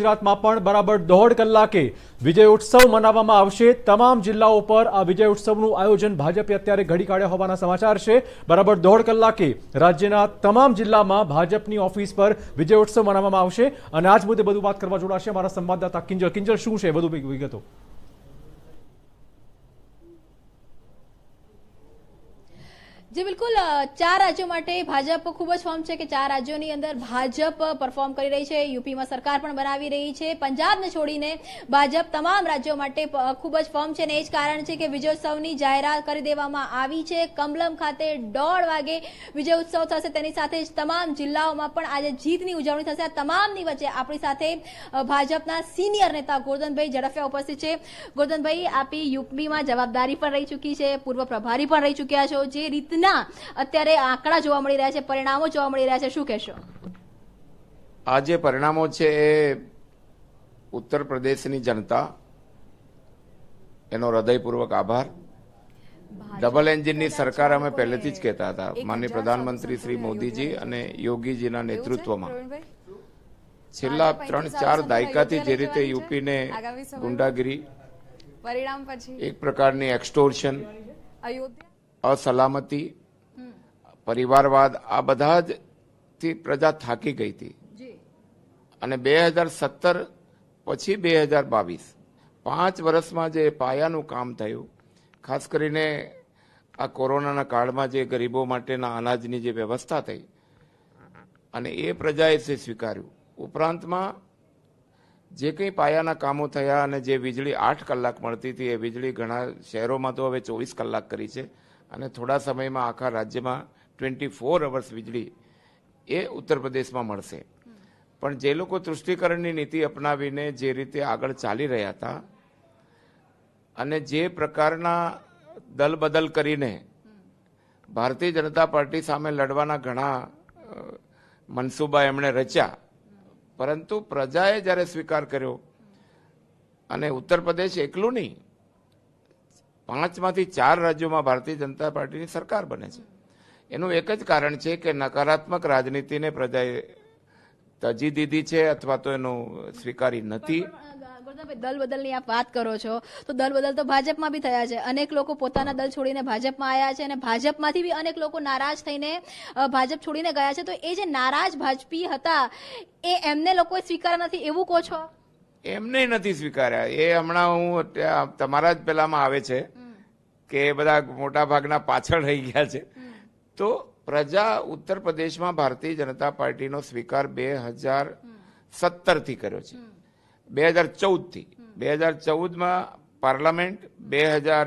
ગુજરાતમાં પણ બરાબર દોઢ કલાકે વિજય ઉત્સવ મનાવવામાં આવશે તમામ જિલ્લાઓ પર આ વિજય ઉત્સવનું આયોજન ભાજપે અત્યારે ઘડી કાઢ્યા હોવાના સમાચાર છે બરાબર દોઢ કલાકે રાજ્યના તમામ જિલ્લામાં ભાજપની ઓફિસ પર વિજય ઉત્સવ મનાવવામાં આવશે અને આજ મુદ્દે બધું વાત કરવા જોડાશે અમારા સંવાદદાતા કિંજલ કિંજલ શું છે વધુ વિગતો જે બિલકુલ ચાર રાજ્યો માટે ભાજપ ખૂબ જ ફોર્મ છે કે ચાર રાજ્યોની અંદર ભાજપ પરફોર્મ કરી રહી છે યુપીમાં સરકાર પણ બનાવી રહી છે પંજાબને છોડીને ભાજપ તમામ રાજ્યો માટે ખૂબ જ ફોર્મ છે અને એ જ કારણ છે કે વિજયોત્સવની જાહેરાત કરી દેવામાં આવી છે કમલમ ખાતે દોઢ વાગે વિજય ઉત્સવ થશે તેની સાથે જ તમામ જિલ્લાઓમાં પણ આજે જીતની ઉજવણી થશે આ તમામની વચ્ચે આપણી સાથે ભાજપના સિનિયર નેતા ગોરધનભાઈ ઝડફિયા ઉપસ્થિત છે ગોરધનભાઈ આપી યુપીમાં જવાબદારી પણ રહી ચૂકી છે પૂર્વ પ્રભારી પણ રહી ચૂક્યા છો જે રીતના વિના અત્યારે આંકડા જોવા મળી રહ્યા છે પરિણામો જોવા મળી રહ્યા છે શું કહેશો આ જે પરિણામો છે એ ઉત્તર પ્રદેશની જનતા એનો હૃદયપૂર્વક આભાર ડબલ એન્જિનની સરકાર અમે પહેલેથી જ કહેતા હતા માનનીય પ્રધાનમંત્રી શ્રી મોદીજી અને યોગીજીના નેતૃત્વમાં છેલ્લા ત્રણ ચાર દાયકાથી જે રીતે યુપીને ગુંડાગીરી એક પ્રકારની એક્સટોર્શન અસલામતી પરિવારવાદ આ બધા જ થી પ્રજા થાકી ગઈ હતી અને બે હજાર સત્તર પછી બે હજાર બાવીસ પાંચ વર્ષમાં જે પાયાનું કામ થયું ખાસ કરીને આ કોરોનાના કાળમાં જે ગરીબો માટેના અનાજની જે વ્યવસ્થા થઈ અને એ પ્રજાએ તે સ્વીકાર્યું ઉપરાંતમાં જે કંઈ પાયાના કામો થયા અને જે વીજળી આઠ કલાક મળતી હતી એ વીજળી ઘણા શહેરોમાં તો હવે ચોવીસ કલાક કરી છે અને થોડા સમયમાં આખા રાજ્યમાં ટ્વેન્ટી ફોર અવર્સ વીજળી એ ઉત્તર પ્રદેશમાં મળશે પણ જે લોકો તૃષ્ટિકરણની નીતિ અપનાવીને જે રીતે આગળ ચાલી રહ્યા હતા અને જે પ્રકારના દલબદલ કરીને ભારતીય જનતા પાર્ટી સામે લડવાના ઘણા મનસૂબા એમણે રચ્યા પરંતુ પ્રજાએ જ્યારે સ્વીકાર કર્યો અને ઉત્તર પ્રદેશ એકલું નહીં પાંચમાંથી ચાર રાજ્યોમાં ભારતીય જનતા પાર્ટીની સરકાર બને છે એનું એક જ કારણ છે કે નકારાત્મક રાજનીતિને પ્રજાએ તજી દીધી છે અથવા તો એનું સ્વીકારી નથી દલ બદલની આપ વાત કરો છો તો દલ બદલ તો ભાજપમાં બી થયા છે અનેક લોકો પોતાના દલ છોડીને ભાજપમાં આવ્યા છે અને ભાજપમાંથી બી અનેક લોકો નારાજ થઈને ભાજપ છોડીને ગયા છે તો એ જે નારાજ ભાજપી હતા એ એમને લોકોએ સ્વીકાર નથી એવું કહો છો એમને નથી સ્વીકાર્યા એ હમણાં હું તમારા જ પેલામાં આવે છે કે બધા મોટા ભાગના પાછળ રહી ગયા છે તો પ્રજા ઉત્તર પ્રદેશમાં ભારતીય જનતા પાર્ટીનો સ્વીકાર બે હજાર સત્તરથી કર્યો છે બે હજાર ચૌદથી બે હજાર ચૌદમાં પાર્લામેન્ટ બે હજાર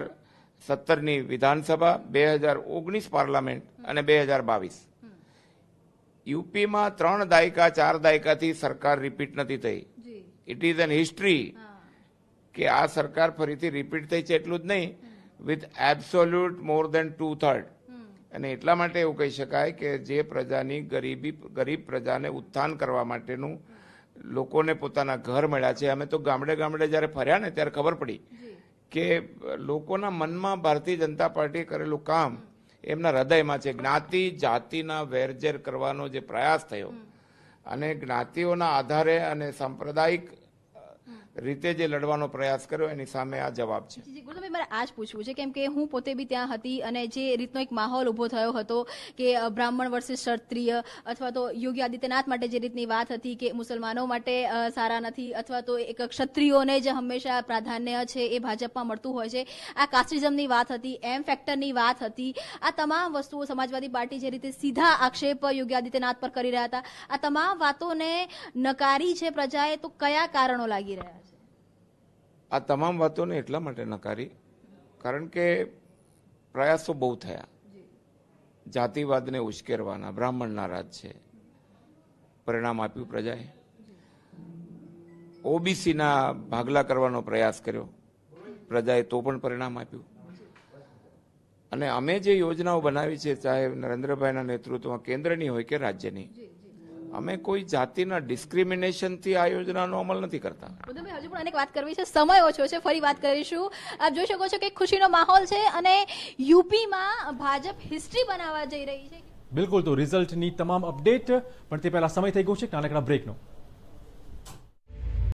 સત્તરની વિધાનસભા બે હજાર ઓગણીસ પાર્લામેન્ટ અને બે હજાર બાવીસ યુપીમાં ત્રણ દાયકા ચાર દાયકાથી સરકાર રિપીટ નથી થઈ ઇટ ઇઝ એન હિસ્ટ્રી કે આ સરકાર ફરીથી રિપીટ થઈ છે એટલું જ નહીં with absolute more than two third અને એટલા માટે એવું કહી શકાય કે જે પ્રજાની ગરીબી ગરીબ પ્રજાને ઉત્થાન કરવા માટેનું લોકોને પોતાના ઘર મળ્યા છે અમે તો ગામડે ગામડે જ્યારે ફર્યા ને ત્યારે ખબર પડી કે લોકોના મનમાં ભારતીય જનતા પાર્ટીએ કરેલું કામ એમના હૃદયમાં છે જ્ઞાતિ જાતિના વેરઝેર કરવાનો જે પ્રયાસ થયો અને જ્ઞાતિઓના આધારે અને સાંપ્રદાયિક રીતે જે લડવાનો પ્રયાસ કર્યો એની સામે આ જવાબ છે ગુલાબભાઈ મારે આ જ પૂછવું છે કેમ કે હું પોતે બી ત્યાં હતી અને જે રીતનો એક માહોલ ઉભો થયો હતો કે બ્રાહ્મણ વર્ષે ક્ષત્રિય અથવા તો યોગી આદિત્યનાથ માટે જે રીતની વાત હતી કે મુસલમાનો માટે સારા નથી અથવા તો એક ક્ષત્રિયોને જે હંમેશા પ્રાધાન્ય છે એ ભાજપમાં મળતું હોય છે આ કાસ્ટિઝમની વાત હતી એમ ફેક્ટરની વાત હતી આ તમામ વસ્તુઓ સમાજવાદી પાર્ટી જે રીતે સીધા આક્ષેપ યોગી આદિત્યનાથ પર કરી રહ્યા હતા આ તમામ વાતોને નકારી છે પ્રજાએ તો કયા કારણો લાગી રહ્યા છે આ તમામ વાતોને એટલા માટે નકારી કારણ કે પ્રયાસો બહુ થયા જાતિવાદને ઉશ્કેરવાના બ્રાહ્મણના રાજ છે પરિણામ આપ્યું પ્રજાએ ઓબીસીના ભાગલા કરવાનો પ્રયાસ કર્યો પ્રજાએ તો પણ પરિણામ આપ્યું અને અમે જે યોજનાઓ બનાવી છે ચાહે નરેન્દ્રભાઈના નેતૃત્વમાં કેન્દ્રની હોય કે રાજ્યની અમે કોઈ જાતિના ડિસ્ક્રિમિનેશનથી આ યોજનાનો અમલ નથી કરતા તમે હજુ પણ અનેક વાત કરવી છે સમય ઓછો છે ફરી વાત કરીશું આપ જોઈ શકો છો કે ખુશીનો માહોલ છે અને યુપીમાં ભાજપ હિસ્ટ્રી બનાવવા જઈ રહી છે બિલકુલ તો રિઝલ્ટની તમામ અપડેટ પણ તે પહેલા સમય થઈ ગયો છે નાનકડા બ્રેકનો